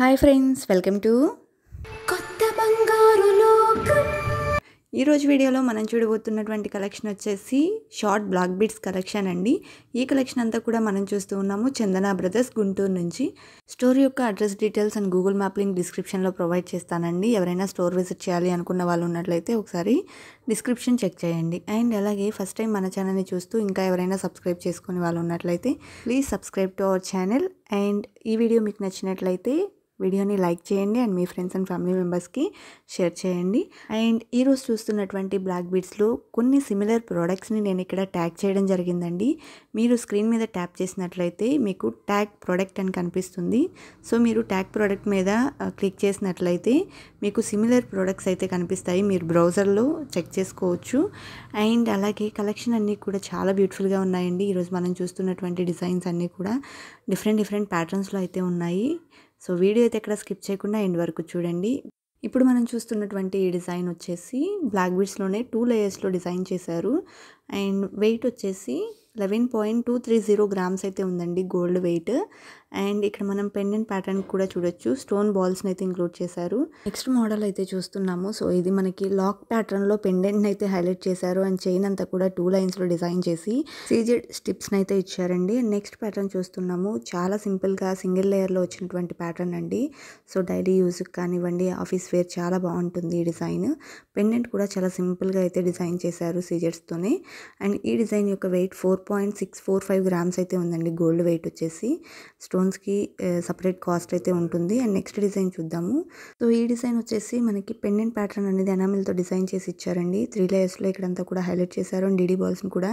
hi friends welcome to కొత్త బంగారు లోకం ఈరోజు వీడియోలో మనం చూడబోతున్నటువంటి కలెక్షన్ వచ్చేసి షార్ట్ బ్లాక్ బీట్స్ కలెక్షన్ అండి ఈ కలెక్షన్ అంతా కూడా మనం చూస్తూ ఉన్నాము చందనా బ్రదర్స్ గుంటూరు నుంచి స్టోర్ యొక్క address details and Google map link డిస్క్రిప్షన్లో ప్రొవైడ్ చేస్తానండి ఎవరైనా స్టోర్ విజిట్ చేయాలి అనుకున్న వాళ్ళు ఉన్నట్లయితే ఒకసారి డిస్క్రిప్షన్ చెక్ చేయండి అండ్ అలాగే ఫస్ట్ టైం మన ఛానల్ని చూస్తూ ఇంకా ఎవరైనా సబ్స్క్రైబ్ చేసుకునే వాళ్ళు ఉన్నట్లయితే please subscribe to our channel and ఈ వీడియో మీకు నచ్చినట్లయితే వీడియోని లైక్ చేయండి అండ్ మీ ఫ్రెండ్స్ అండ్ ఫ్యామిలీ మెంబర్స్కి షేర్ చేయండి అండ్ ఈరోజు చూస్తున్నటువంటి బ్లాక్ బీడ్స్లో కొన్ని సిమిలర్ ప్రోడక్ట్స్ని నేను ఇక్కడ ట్యాగ్ చేయడం జరిగిందండి మీరు స్క్రీన్ మీద ట్యాప్ చేసినట్లయితే మీకు ట్యాగ్ ప్రోడక్ట్ అని కనిపిస్తుంది సో మీరు ట్యాగ్ ప్రోడక్ట్ మీద క్లిక్ చేసినట్లయితే మీకు సిమిలర్ ప్రోడక్ట్స్ అయితే కనిపిస్తాయి మీరు బ్రౌజర్లో చెక్ చేసుకోవచ్చు అండ్ అలాగే కలెక్షన్ అన్నీ కూడా చాలా బ్యూటిఫుల్గా ఉన్నాయండి ఈరోజు మనం చూస్తున్నటువంటి డిజైన్స్ అన్నీ కూడా డిఫరెంట్ డిఫరెంట్ ప్యాటర్న్స్లో అయితే ఉన్నాయి సో వీడియో అయితే ఎక్కడ స్కిప్ చేయకుండా ఎండ్ వరకు చూడండి ఇప్పుడు మనం చూస్తున్నటువంటి ఈ డిజైన్ వచ్చేసి బ్లాక్ బీడ్స్లోనే టూ లేయర్స్లో డిజైన్ చేశారు అండ్ వెయిట్ వచ్చేసి eleven point two three zero grams అయితే ఉందండి గోల్డ్ వెయిట్ అండ్ ఇక్కడ మనం పెండెంట్ ప్యాటర్న్ కూడా చూడొచ్చు స్టోన్ బాల్స్ని అయితే ఇంక్లూడ్ చేశారు నెక్స్ట్ మోడల్ అయితే చూస్తున్నాము సో ఇది మనకి లాక్ ప్యాటర్న్లో పెండెంట్ని అయితే హైలైట్ చేశారు అండ్ చైన్ అంతా కూడా టూ లైన్స్లో డిజైన్ చేసి సీజెడ్ స్టిప్స్ని అయితే ఇచ్చారండి నెక్స్ట్ ప్యాటర్న్ చూస్తున్నాము చాలా సింపుల్గా సింగిల్ లేయర్లో వచ్చినటువంటి ప్యాటర్న్ అండి సో డైలీ యూజ్కి కానివ్వండి ఆఫీస్ వేర్ చాలా బాగుంటుంది ఈ డిజైన్ పెండెంట్ కూడా చాలా సింపుల్గా అయితే డిజైన్ చేశారు తోనే అండ్ ఈ డిజైన్ యొక్క weight four point six four five grams అయితే ఉందండి గోల్డ్ వెయిట్ వచ్చేసి స్టోన్ స్టోన్స్కి సపరేట్ కాస్ట్ అయితే ఉంటుంది అండ్ నెక్స్ట్ డిజైన్ చూద్దాము సో ఈ డిజైన్ వచ్చేసి మనకి పెండెంట్ ప్యాటర్న్ అనేది ఎనామిల్తో డిజైన్ చేసి ఇచ్చారండి త్రీ లేయర్స్లో ఇక్కడంతా కూడా హైలైట్ చేశారు అండ్ డీడీ బాల్స్ని కూడా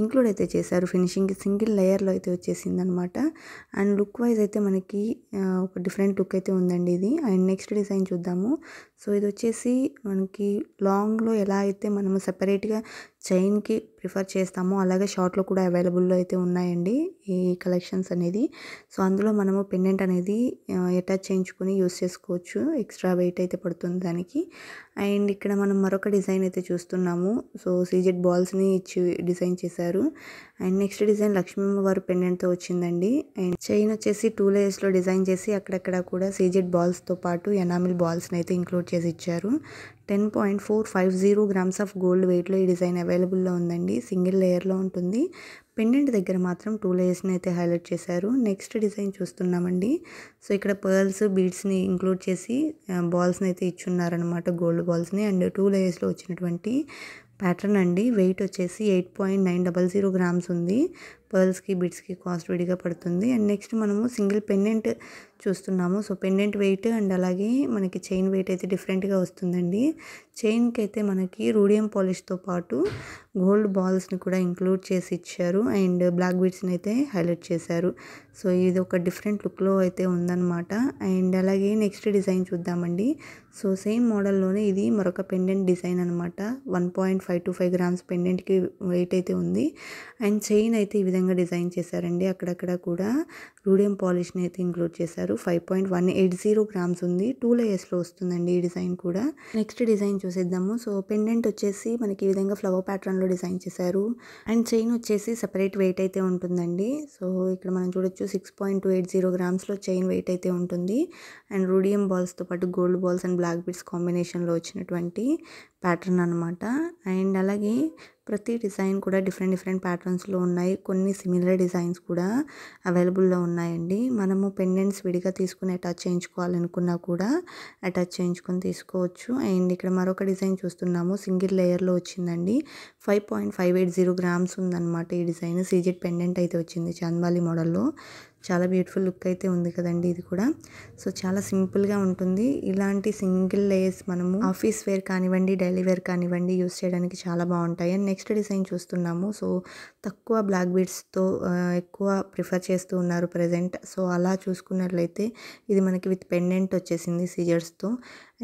ఇంక్లూడ్ అయితే చేశారు ఫినిషింగ్ సింగిల్ లేయర్లో అయితే వచ్చేసింది అనమాట అండ్ లుక్ వైజ్ అయితే మనకి ఒక డిఫరెంట్ లుక్ అయితే ఉందండి ఇది అండ్ నెక్స్ట్ డిజైన్ చూద్దాము సో ఇది వచ్చేసి మనకి లాంగ్లో ఎలా అయితే మనము సపరేట్గా చైన్కి ప్రిఫర్ చేస్తామో అలాగే షార్ట్లో కూడా అవైలబుల్లో అయితే ఉన్నాయండి ఈ కలెక్షన్స్ అనేది సో అందులో మనము పెండెంట్ అనేది అటాచ్ చేయించుకొని యూస్ చేసుకోవచ్చు ఎక్స్ట్రా వెయిట్ అయితే పడుతుంది దానికి అండ్ ఇక్కడ మనం మరొక డిజైన్ అయితే చూస్తున్నాము సో సీజెడ్ బాల్స్ని ఇచ్చి డిజైన్ చేశారు అండ్ నెక్స్ట్ డిజైన్ లక్ష్మీమ్మ వారు పెండెంట్తో వచ్చిందండి అండ్ చైన్ వచ్చేసి టూ లేయర్స్లో డిజైన్ చేసి అక్కడక్కడ కూడా సీజెడ్ బాల్స్తో పాటు ఎనామిల్ బాల్స్ని అయితే ఇంక్లూడ్ చేసి ఇచ్చారు ten point four five zero grams of gold వెయిట్లో ఈ డిజైన్ అవైలబుల్లో ఉందండి సింగిల్ లేయర్లో ఉంటుంది పెండెంట్ దగ్గర మాత్రం టూ లేయర్స్ని అయితే హైలైట్ చేశారు నెక్స్ట్ డిజైన్ చూస్తున్నామండి సో ఇక్కడ పర్ల్స్ బీడ్స్ని ఇంక్లూడ్ చేసి బాల్స్ని అయితే ఇచ్చున్నారనమాట గోల్డ్ బాల్స్ని అండ్ టూ లేయర్స్లో వచ్చినటువంటి ప్యాటర్న్ అండి వెయిట్ వచ్చేసి eight point nine double zero grams ఉంది పర్ల్స్కి బిడ్స్కి కాస్ట్ విడిగా పడుతుంది అండ్ నెక్స్ట్ మనము సింగిల్ పెండెంట్ చూస్తున్నాము సో పెండెంట్ వెయిట్ అండ్ అలాగే మనకి చైన్ వెయిట్ అయితే డిఫరెంట్గా వస్తుందండి చైన్కి అయితే మనకి రూడియం పాలిష్తో పాటు గోల్డ్ బాల్స్ని కూడా ఇంక్లూడ్ చేసి ఇచ్చారు అండ్ బ్లాక్ బీడ్స్ని అయితే హైలైట్ చేశారు సో ఇది ఒక డిఫరెంట్ లుక్లో అయితే ఉందన్నమాట అండ్ అలాగే నెక్స్ట్ డిజైన్ చూద్దామండి సో సేమ్ మోడల్లోనే ఇది మరొక పెండెంట్ డిజైన్ అనమాట one point five two five grams పెండెంట్కి వెయిట్ అయితే ఉంది అండ్ చైన్ అయితే ఈ విధంగా డిజైన్ చేశారండి అక్కడక్కడ కూడా రూడియం పాలిష్ని అయితే ఇంక్లూడ్ చేశారు five point one eight zero grams ఉంది టూ లేయర్స్లో వస్తుందండి ఈ డిజైన్ కూడా నెక్స్ట్ డిజైన్ చూసేద్దాము సో పెండెంట్ వచ్చేసి మనకి ఈ విధంగా ఫ్లవర్ ప్యాటర్న్లో డిజైన్ చేశారు అండ్ చైన్ వచ్చేసి సెపరేట్ వెయిట్ అయితే ఉంటుందండి సో ఇక్కడ మనం చూడొచ్చు six point two eight zero గ్రామ్స్లో చైన్ వెయిట్ అయితే ఉంటుంది అండ్ రూడియం బాల్స్తో పాటు gold balls and black bits కాంబినేషన్లో వచ్చినటువంటి ప్యాటర్న్ అనమాట అండ్ అలాగే ప్రతి డిజైన్ కూడా డిఫరెంట్ డిఫరెంట్ ప్యాటర్న్స్లో ఉన్నాయి కొన్ని సిమిలర్ డిజైన్స్ కూడా అవైలబుల్లో ఉన్నాయండి మనము పెండెంట్స్ విడిగా తీసుకుని అటాచ్ చేయించుకోవాలనుకున్నా కూడా అటాచ్ చేయించుకొని తీసుకోవచ్చు అండ్ ఇక్కడ మరొక డిజైన్ చూస్తున్నాము సింగిల్ లేయర్లో వచ్చిందండి five point five eight zero grams ఉందన్నమాట ఈ డిజైన్ సీజెడ్ పెండెంట్ అయితే వచ్చింది చాంద్బాలి మోడల్లో చాలా బ్యూటిఫుల్ లుక్ అయితే ఉంది కదండి ఇది కూడా సో చాలా సింపుల్గా ఉంటుంది ఇలాంటి సింగిల్ లేయర్స్ మనము ఆఫీస్ వేర్ కానివ్వండి డైలీ వేర్ కానివ్వండి యూస్ చేయడానికి చాలా బాగుంటాయి అండ్ నెక్స్ట్ డిజైన్ చూస్తున్నాము సో తక్కువ బ్లాక్ బీడ్స్తో ఎక్కువ ప్రిఫర్ చేస్తూ ఉన్నారు ప్రజెంట్ సో అలా చూసుకున్నట్లయితే ఇది మనకి విత్ పెండెంట్ వచ్చేసింది సీజర్స్తో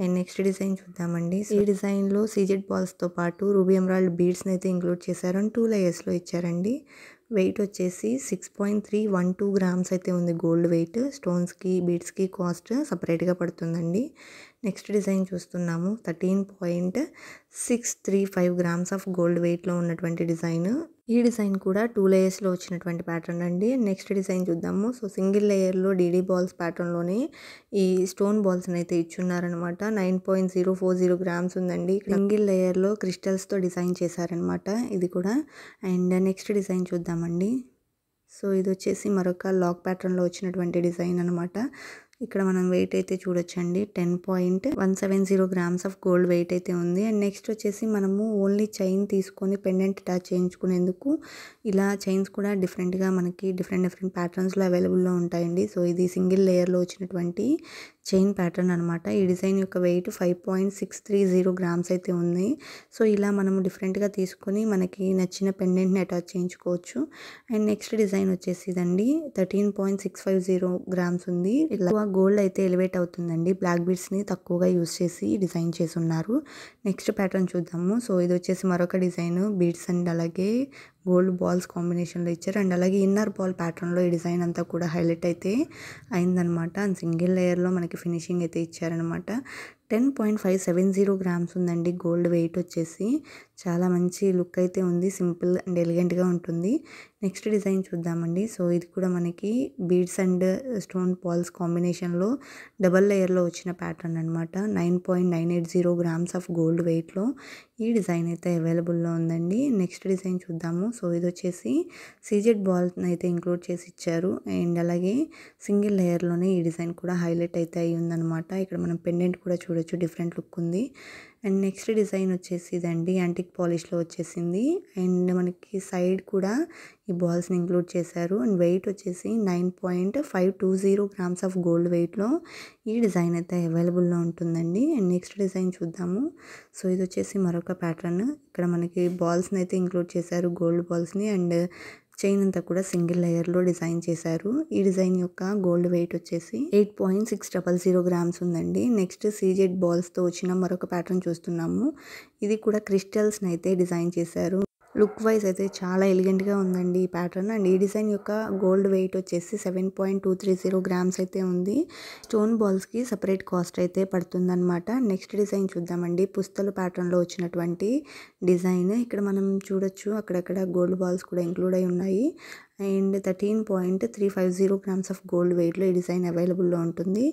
అండ్ నెక్స్ట్ డిజైన్ చూద్దామండి ఈ డిజైన్లో సీజెడ్ బాల్స్తో పాటు రూబీ ఎమరాల్డ్ బీడ్స్ని అయితే ఇంక్లూడ్ చేశారు అండ్ టూ లేయర్స్లో ఇచ్చారండి వెయిట్ వచ్చేసి six point three one two grams అయితే ఉంది గోల్డ్ వెయిట్ స్టోన్స్కి బీడ్స్కి కాస్ట్ సపరేట్గా పడుతుందండి నెక్స్ట్ డిజైన్ చూస్తున్నాము thirteen point six three five grams of gold వెయిట్లో ఉన్నటువంటి డిజైన్ ఈ డిజైన్ కూడా టూ లేయర్స్లో వచ్చినటువంటి ప్యాటర్న్ అండి నెక్స్ట్ డిజైన్ చూద్దాము సో సింగిల్ లేయర్లో డీడీ బాల్స్ ప్యాటర్న్లోనే ఈ స్టోన్ బాల్స్ని అయితే ఇచ్చున్నారనమాట nine point zero four zero grams ఉందండి సింగిల్ లేయర్లో క్రిస్టల్స్తో డిజైన్ చేశారనమాట ఇది కూడా అండ్ నెక్స్ట్ డిజైన్ చూద్దామండి సో ఇది వచ్చేసి మరొక లాక్ ప్యాటర్న్లో వచ్చినటువంటి డిజైన్ అనమాట ఇక్కడ మనం వెయిట్ అయితే చూడొచ్చండి ten point one seven zero grams of gold weight అయితే ఉంది అండ్ నెక్స్ట్ వచ్చేసి మనము ఓన్లీ చైన్ తీసుకొని పెండెంట్ అటాచ్ చేయించుకునేందుకు ఇలా చైన్స్ కూడా డిఫరెంట్గా మనకి డిఫరెంట్ డిఫరెంట్ ప్యాటర్న్స్లో అవైలబుల్లో ఉంటాయండి సో ఇది సింగిల్ లేయర్లో వచ్చినటువంటి చైన్ ప్యాటర్న్ అనమాట ఈ డిజైన్ యొక్క weight five point six three zero grams అయితే ఉంది సో ఇలా మనము డిఫరెంట్గా తీసుకొని మనకి నచ్చిన పెండెంట్ని అటాచ్ చేయించుకోవచ్చు అండ్ నెక్స్ట్ డిజైన్ వచ్చేసి ఇదండి thirteen point six five zero grams ఉంది ఇలా గోల్డ్ అయితే ఎలివేట్ అవుతుందండి బ్లాక్ బీడ్స్ని తక్కువగా యూజ్ చేసి డిజైన్ చేసి ఉన్నారు నెక్స్ట్ ప్యాటర్న్ చూద్దాము సో ఇది వచ్చేసి మరొక డిజైన్ బీడ్స్ అండ్ అలాగే గోల్డ్ బాల్స్ కాంబినేషన్లో ఇచ్చారు అండ్ అలాగే ఇన్నర్ బాల్ ప్యాటర్న్లో ఈ డిజైన్ అంతా కూడా హైలైట్ అయితే అయిందనమాట అండ్ సింగిల్ లేయర్లో మనకి ఫినిషింగ్ అయితే ఇచ్చారనమాట ten point five seven zero grams ఉందండి గోల్డ్ వెయిట్ వచ్చేసి చాలా మంచి లుక్ అయితే ఉంది సింపుల్ అండ్ ఎలిగెంట్గా ఉంటుంది నెక్స్ట్ డిజైన్ చూద్దామండి సో ఇది కూడా మనకి బీడ్స్ అండ్ స్టోన్ పాల్స్ కాంబినేషన్లో డబల్ లేయర్లో వచ్చిన ప్యాటర్న్ అనమాట nine point nine eight zero grams of gold వెయిట్లో ఈ డిజైన్ అయితే అవైలబుల్లో ఉందండి నెక్స్ట్ డిజైన్ చూద్దాము సో ఇది వచ్చేసి సీజెడ్ బాల్ అయితే ఇంక్లూడ్ చేసి ఇచ్చారు అండ్ అలాగే సింగిల్ లేయర్లోనే ఈ డిజైన్ కూడా హైలైట్ అయితే అయ్యి ఉందనమాట ఇక్కడ మనం పెండెంట్ కూడా చూ చూడొచ్చు డిఫరెంట్ లుక్ ఉంది అండ్ నెక్స్ట్ డిజైన్ వచ్చేసి ఇదండి యాంటిక్ పాలిష్లో వచ్చేసింది అండ్ మనకి సైడ్ కూడా ఈ బాల్స్ని ఇంక్లూడ్ చేశారు అండ్ వెయిట్ వచ్చేసి nine point five two zero grams of gold వెయిట్లో ఈ డిజైన్ అయితే అవైలబుల్లో ఉంటుందండి అండ్ నెక్స్ట్ డిజైన్ చూద్దాము సో ఇది వచ్చేసి మరొక ప్యాటర్న్ ఇక్కడ మనకి బాల్స్ని అయితే ఇంక్లూడ్ చేశారు గోల్డ్ బాల్స్ని అండ్ చైన్ అంతా కూడా సింగిల్ లేయర్లో డిజైన్ చేశారు ఈ డిజైన్ యొక్క గోల్డ్ వెయిట్ వచ్చేసి eight point six double zero grams ఉందండి నెక్స్ట్ సీజెడ్ బాల్స్తో వచ్చిన మరొక ప్యాటర్న్ చూస్తున్నాము ఇది కూడా క్రిస్టల్స్ని అయితే డిజైన్ చేశారు లుక్ వైజ్ అయితే చాలా ఎలిగెంట్గా ఉందండి ఈ ప్యాటర్న్ అండ్ ఈ డిజైన్ యొక్క గోల్డ్ వెయిట్ వచ్చేసి seven point two three zero grams అయితే ఉంది స్టోన్ బాల్స్కి సపరేట్ కాస్ట్ అయితే పడుతుందన్నమాట నెక్స్ట్ డిజైన్ చూద్దామండి పుస్తలు ప్యాటర్న్లో వచ్చినటువంటి డిజైన్ ఇక్కడ మనం చూడొచ్చు అక్కడక్కడ గోల్డ్ బాల్స్ కూడా ఇంక్లూడ్ అయి ఉన్నాయి and thirteen point three five zero grams of gold వెయిట్లో ఈ డిజైన్ అవైలబుల్లో ఉంటుంది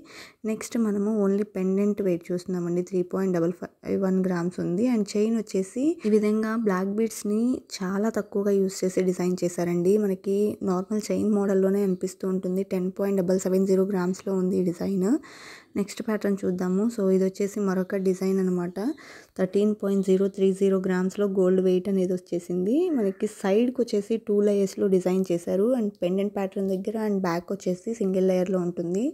నెక్స్ట్ మనము ఓన్లీ పెండెంట్ వెయిట్ చూస్తున్నామండి three point double five one grams ఉంది అండ్ చైన్ వచ్చేసి ఈ విధంగా బ్లాక్ బీడ్స్ని చాలా తక్కువగా యూస్ చేసి డిజైన్ చేశారండి మనకి నార్మల్ చైన్ మోడల్లోనే అనిపిస్తూ ఉంటుంది ten point double seven zero గ్రామ్స్లో ఉంది ఈ డిజైన్ నెక్స్ట్ ప్యాటర్న్ చూద్దాము సో ఇది వచ్చేసి మరొక డిజైన్ అనమాట thirteen point zero three zero గ్రామ్స్లో గోల్డ్ వెయిట్ అనేది వచ్చేసింది మనకి సైడ్కి వచ్చేసి టూ లేయర్స్లో డిజైన్ చేశారు అండ్ పెండెంట్ ప్యాటర్న్ దగ్గర అండ్ బ్యాక్ వచ్చేసి సింగిల్ లేయర్లో ఉంటుంది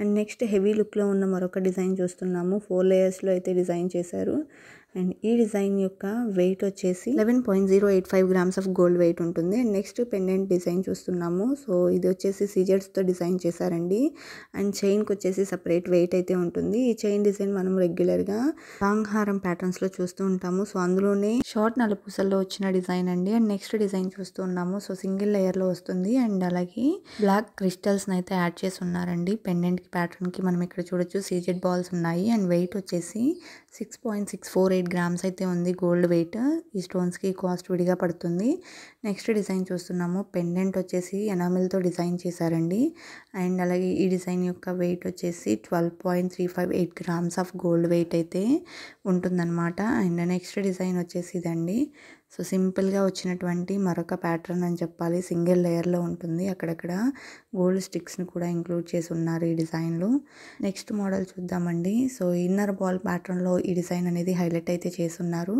అండ్ నెక్స్ట్ హెవీ లుక్లో ఉన్న మరొక డిజైన్ చూస్తున్నాము ఫోర్ లేయర్స్లో అయితే డిజైన్ చేశారు అండ్ ఈ డిజైన్ యొక్క వెయిట్ వచ్చేసి eleven point zero eight five grams of gold weight ఉంటుంది అండ్ నెక్స్ట్ పెండెంట్ డిజైన్ చూస్తున్నాము సో ఇది వచ్చేసి సీజర్స్తో డిజైన్ చేశారండి అండ్ చైన్కి వచ్చేసి సపరేట్ వెయిట్ అయితే ఉంటుంది ఈ చైన్ డిజైన్ మనం రెగ్యులర్గా లాంగ్ హారం ప్యాటర్న్స్లో చూస్తూ ఉంటాము సో అందులోనే షార్ట్ నలుపూసల్లో వచ్చిన డిజైన్ అండి అండ్ నెక్స్ట్ డిజైన్ చూస్తూ ఉన్నాము సో సింగిల్ లేయర్లో వస్తుంది అండ్ అలాగే బ్లాక్ క్రిస్టల్స్ని అయితే యాడ్ చేసి ఉన్నారండి పెండెంట్కి ప్యాటర్న్కి మనం ఇక్కడ చూడొచ్చు సీజెడ్ బాల్స్ ఉన్నాయి అండ్ వెయిట్ వచ్చేసి six point six four eight grams అయితే ఉంది గోల్డ్ వెయిట్ ఈ స్టోన్స్కి కాస్ట్ విడిగా పడుతుంది నెక్స్ట్ డిజైన్ చూస్తున్నాము పెండెంట్ వచ్చేసి ఎనామిల్తో డిజైన్ చేశారండి అండ్ అలాగే ఈ డిజైన్ యొక్క వెయిట్ వచ్చేసి twelve point three five eight grams of gold weight అయితే ఉంటుందన్నమాట అండ్ నెక్స్ట్ డిజైన్ వచ్చేసి ఇదండి సో సింపుల్గా వచ్చినటువంటి మరొక ప్యాటర్న్ అని చెప్పాలి సింగిల్ లేయర్లో ఉంటుంది అక్కడక్కడ గోల్డ్ స్టిక్స్ని కూడా ఇంక్లూడ్ చేసి ఉన్నారు ఈ డిజైన్లో నెక్స్ట్ మోడల్ చూద్దామండి సో ఇన్నర్ బాల్ ప్యాటర్న్లో ఈ డిజైన్ అనేది హైలైట్ అయితే ఉన్నారు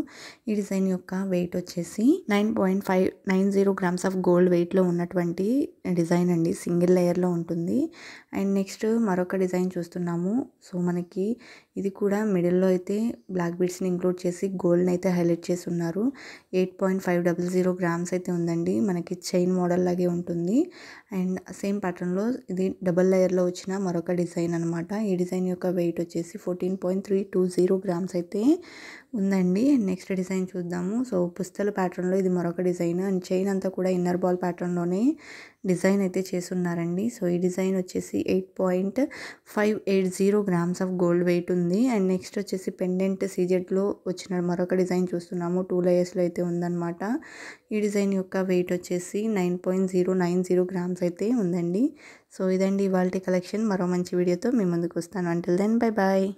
ఈ డిజైన్ యొక్క వెయిట్ వచ్చేసి nine point five nine zero grams of gold వెయిట్లో ఉన్నటువంటి డిజైన్ అండి సింగిల్ లేయర్లో ఉంటుంది అండ్ నెక్స్ట్ మరొక డిజైన్ చూస్తున్నాము సో మనకి ఇది కూడా మిడిల్లో అయితే బ్లాక్ బీడ్స్ని ఇంక్లూడ్ చేసి గోల్డ్ని అయితే హైలైట్ చేసి ఉన్నారు eight point five double zero grams అయితే ఉందండి మనకి చైన్ మోడల్ లాగే ఉంటుంది అండ్ సేమ్ ప్యాటర్న్లో ఇది డబల్ లేయర్లో వచ్చిన మరొక డిజైన్ అనమాట ఈ డిజైన్ యొక్క వెయిట్ వచ్చేసి fourteen point three two zero grams అయితే ఉందండి నెక్స్ట్ డిజైన్ చూద్దాము సో పుస్తల ప్యాటర్న్లో ఇది మరొక డిజైన్ అండ్ చైన్ అంతా కూడా ఇన్నర్ బాల్ ప్యాటర్న్లోనే డిజైన్ అయితే చేస్తున్నారండి సో ఈ డిజైన్ వచ్చేసి eight point five eight zero grams of gold weight ఉంది అండ్ నెక్స్ట్ వచ్చేసి పెండెంట్ సీజెట్లో వచ్చిన మరొక డిజైన్ చూస్తున్నాము టూ లేయర్స్లో అయితే ఉందన్నమాట ఈ డిజైన్ యొక్క వెయిట్ వచ్చేసి nine point zero nine zero grams అయితే ఉందండి సో ఇదండి ఇవాళ కలెక్షన్ మరో మంచి వీడియోతో మీ ముందుకు వస్తాను అంటిల్ దెన్ బై బాయ్